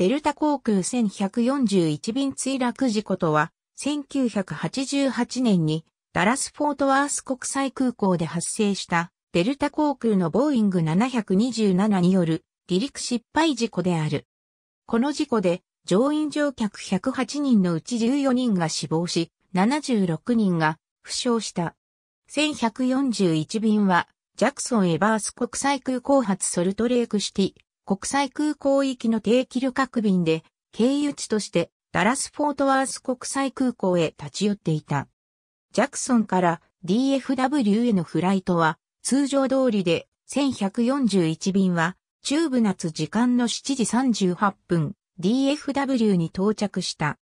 デルタ航空1141便墜落事故とは、1988年にダラス・フォートワース国際空港で発生したデルタ航空のボーイング727による離陸失敗事故である。この事故で乗員乗客108人のうち14人が死亡し、76人が負傷した。1141便はジャクソン・エバース国際空港発ソルトレークシティ国際空港行きの定期旅客便で、経由地としてダラス・フォートワース国際空港へ立ち寄っていた。ジャクソンから DFW へのフライトは通常通りで1141便は中部夏時間の7時38分 DFW に到着した。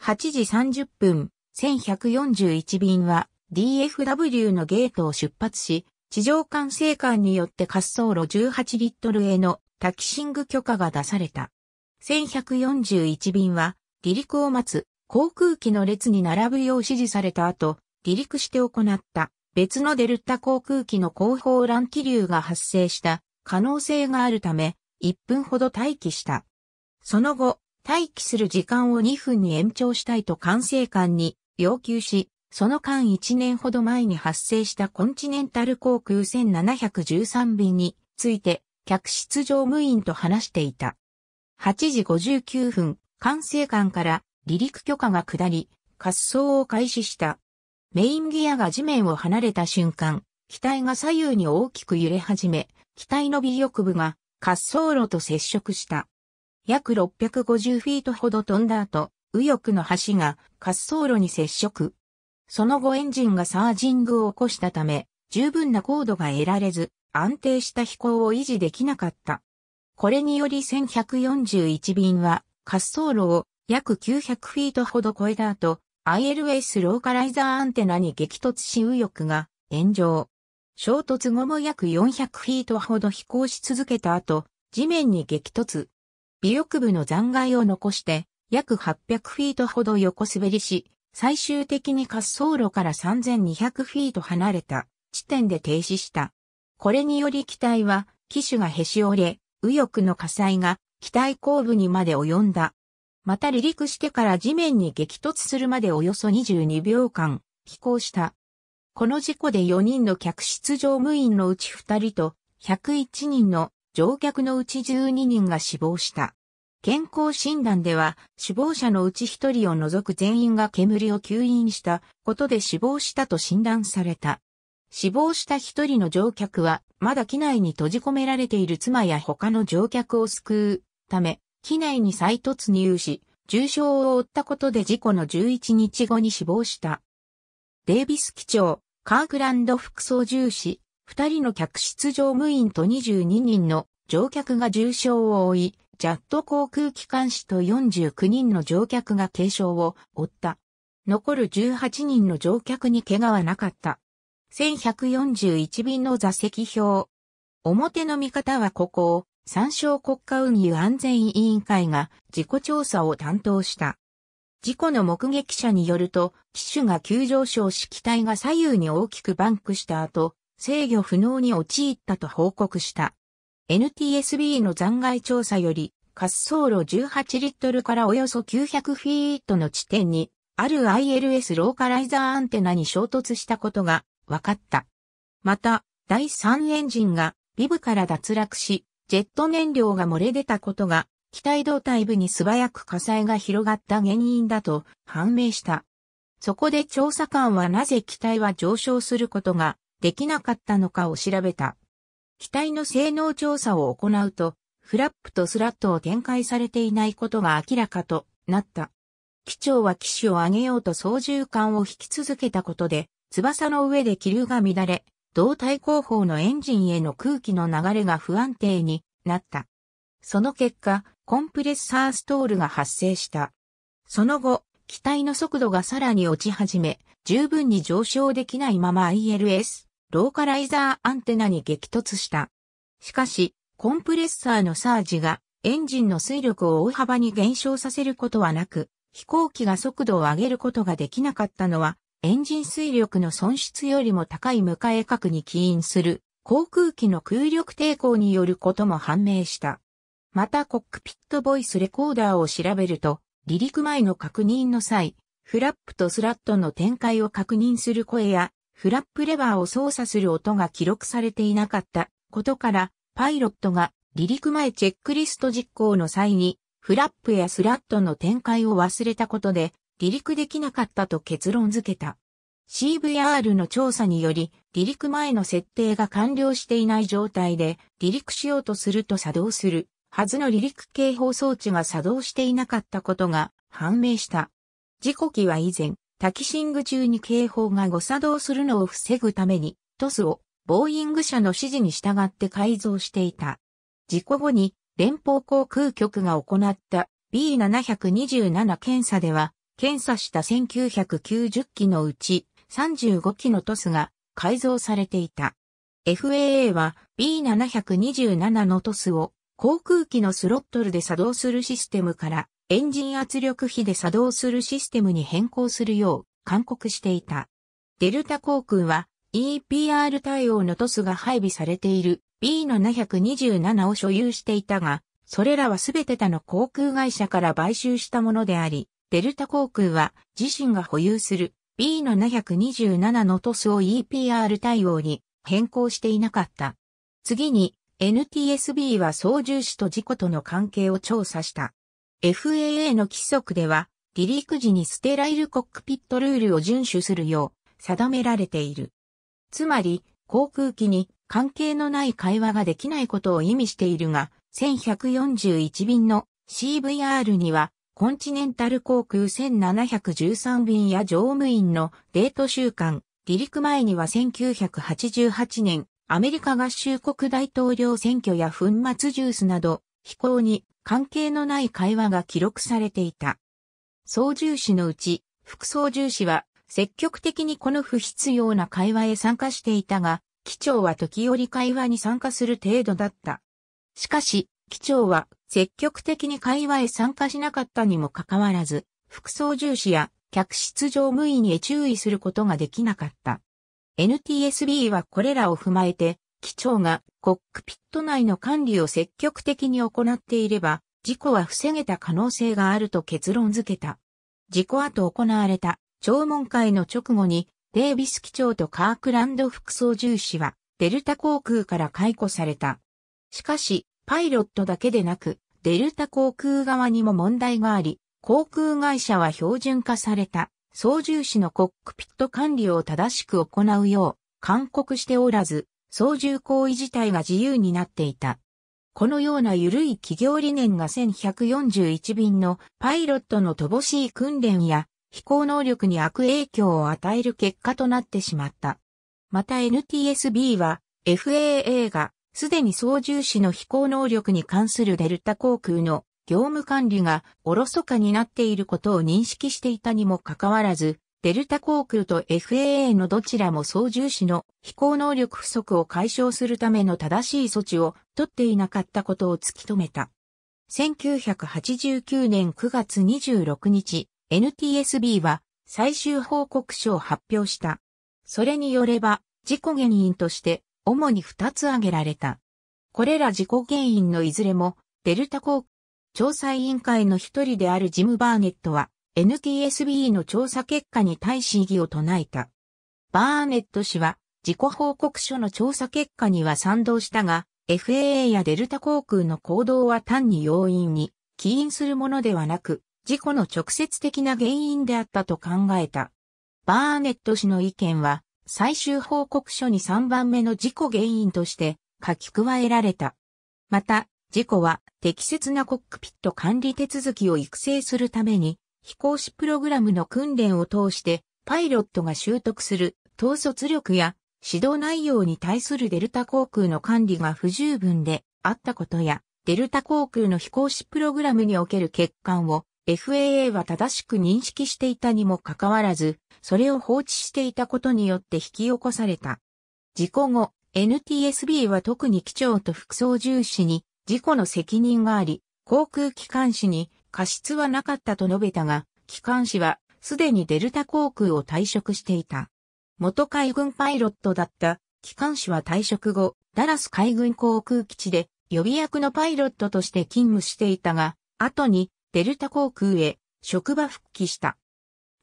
8時30分1141便は DFW のゲートを出発し地上管制官によって滑走路18リットルへのタキシング許可が出された。1141便は、離陸を待つ航空機の列に並ぶよう指示された後、離陸して行った別のデルタ航空機の後方乱気流が発生した可能性があるため、1分ほど待機した。その後、待機する時間を2分に延長したいと管制官に要求し、その間1年ほど前に発生したコンチネンタル航空1713便について客室乗務員と話していた。8時59分、管制官から離陸許可が下り、滑走を開始した。メインギアが地面を離れた瞬間、機体が左右に大きく揺れ始め、機体の尾翼部が滑走路と接触した。約650フィートほど飛んだ後、右翼の橋が滑走路に接触。その後エンジンがサージングを起こしたため、十分な高度が得られず、安定した飛行を維持できなかった。これにより1141便は滑走路を約900フィートほど超えた後、ILS ローカライザーアンテナに激突し右翼が炎上。衝突後も約400フィートほど飛行し続けた後、地面に激突。尾翼部の残骸を残して、約800フィートほど横滑りし、最終的に滑走路から3200フィート離れた地点で停止した。これにより機体は、機種がへし折れ、右翼の火災が機体後部にまで及んだ。また離陸してから地面に激突するまでおよそ22秒間飛行した。この事故で4人の客室乗務員のうち2人と101人の乗客のうち12人が死亡した。健康診断では死亡者のうち1人を除く全員が煙を吸引したことで死亡したと診断された。死亡した一人の乗客は、まだ機内に閉じ込められている妻や他の乗客を救うため、機内に再突入し、重傷を負ったことで事故の11日後に死亡した。デイビス機長、カークランド副操縦士、二人の客室乗務員と22人の乗客が重傷を負い、ジャット航空機関士と49人の乗客が軽傷を負った。残る18人の乗客に怪我はなかった。1141便の座席表。表の見方はここを、参照国家運輸安全委員会が事故調査を担当した。事故の目撃者によると、機種が急上昇し機体が左右に大きくバンクした後、制御不能に陥ったと報告した。NTSB の残骸調査より、滑走路18リットルからおよそ900フィートの地点に、ある ILS ローカライザーアンテナに衝突したことが分かった。また、第3エンジンがビブから脱落し、ジェット燃料が漏れ出たことが、機体胴体部に素早く火災が広がった原因だと判明した。そこで調査官はなぜ機体は上昇することができなかったのかを調べた。機体の性能調査を行うと、フラップとスラットを展開されていないことが明らかとなった。機長は機種を上げようと操縦桿を引き続けたことで、翼の上で気流が乱れ、胴体後方のエンジンへの空気の流れが不安定になった。その結果、コンプレッサーストールが発生した。その後、機体の速度がさらに落ち始め、十分に上昇できないまま ILS、ローカライザーアンテナに激突した。しかし、コンプレッサーのサージがエンジンの水力を大幅に減少させることはなく、飛行機が速度を上げることができなかったのはエンジン水力の損失よりも高い迎え角に起因する航空機の空力抵抗によることも判明した。またコックピットボイスレコーダーを調べると、離陸前の確認の際、フラップとスラットの展開を確認する声や、フラップレバーを操作する音が記録されていなかったことから、パイロットが離陸前チェックリスト実行の際に、フラップやスラットの展開を忘れたことで、離陸できなかったと結論付けた。CVR の調査により、離陸前の設定が完了していない状態で、離陸しようとすると作動する、はずの離陸警報装置が作動していなかったことが判明した。事故機は以前、タキシング中に警報が誤作動するのを防ぐために、トスを、ボーイング社の指示に従って改造していた。事故後に、連邦航空局が行った B727 検査では、検査した1990機のうち35機のトスが改造されていた。FAA は B727 のトスを航空機のスロットルで作動するシステムからエンジン圧力比で作動するシステムに変更するよう勧告していた。デルタ航空は EPR 対応のトスが配備されている B727 を所有していたが、それらはすべて他の航空会社から買収したものであり、デルタ航空は自身が保有する B727 のトスを EPR 対応に変更していなかった。次に NTSB は操縦士と事故との関係を調査した。FAA の規則では離陸時にステライルコックピットルールを遵守するよう定められている。つまり航空機に関係のない会話ができないことを意味しているが、1141便の CVR にはコンチネンタル航空1713便や乗務員のデート週間、離陸前には1988年、アメリカ合衆国大統領選挙や粉末ジュースなど、飛行に関係のない会話が記録されていた。操縦士のうち、副操縦士は積極的にこの不必要な会話へ参加していたが、機長は時折会話に参加する程度だった。しかし、機長は積極的に会話へ参加しなかったにもかかわらず、副操縦士や客室乗務員へ注意することができなかった。NTSB はこれらを踏まえて、機長がコックピット内の管理を積極的に行っていれば、事故は防げた可能性があると結論付けた。事故後行われた聴聞会の直後に、デイビス機長とカークランド副操縦士は、デルタ航空から解雇された。しかし、パイロットだけでなく、デルタ航空側にも問題があり、航空会社は標準化された操縦士のコックピット管理を正しく行うよう勧告しておらず、操縦行為自体が自由になっていた。このような緩い企業理念が1141便のパイロットの乏しい訓練や飛行能力に悪影響を与える結果となってしまった。また NTSB は FAA がすでに操縦士の飛行能力に関するデルタ航空の業務管理がおろそかになっていることを認識していたにもかかわらず、デルタ航空と FAA のどちらも操縦士の飛行能力不足を解消するための正しい措置を取っていなかったことを突き止めた。1989年9月26日、NTSB は最終報告書を発表した。それによれば、事故原因として主に2つ挙げられた。これら事故原因のいずれも、デルタ航空調査委員会の一人であるジム・バーネットは、NTSB の調査結果に対し異議を唱えた。バーネット氏は、事故報告書の調査結果には賛同したが、FAA やデルタ航空の行動は単に要因に起因するものではなく、事故の直接的な原因であったと考えた。バーネット氏の意見は、最終報告書に3番目の事故原因として書き加えられた。また、事故は適切なコックピット管理手続きを育成するために、飛行士プログラムの訓練を通して、パイロットが習得する統率力や指導内容に対するデルタ航空の管理が不十分であったことや、デルタ航空の飛行士プログラムにおける欠陥を FAA は正しく認識していたにもかかわらず、それを放置していたことによって引き起こされた。事故後、NTSB は特に機長と副操縦士に事故の責任があり、航空機関士に過失はなかったと述べたが、機関士はすでにデルタ航空を退職していた。元海軍パイロットだった機関士は退職後、ダラス海軍航空基地で予備役のパイロットとして勤務していたが、後にデルタ航空へ職場復帰した。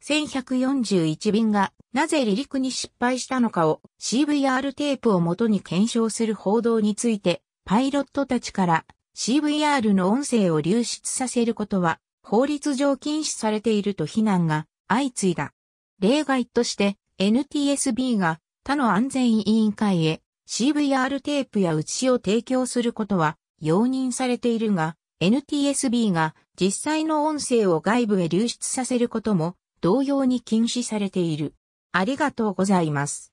1141便がなぜ離陸に失敗したのかを CVR テープを元に検証する報道についてパイロットたちから CVR の音声を流出させることは法律上禁止されていると非難が相次いだ。例外として NTSB が他の安全委員会へ CVR テープや写しを提供することは容認されているが NTSB が実際の音声を外部へ流出させることも同様に禁止されている。ありがとうございます。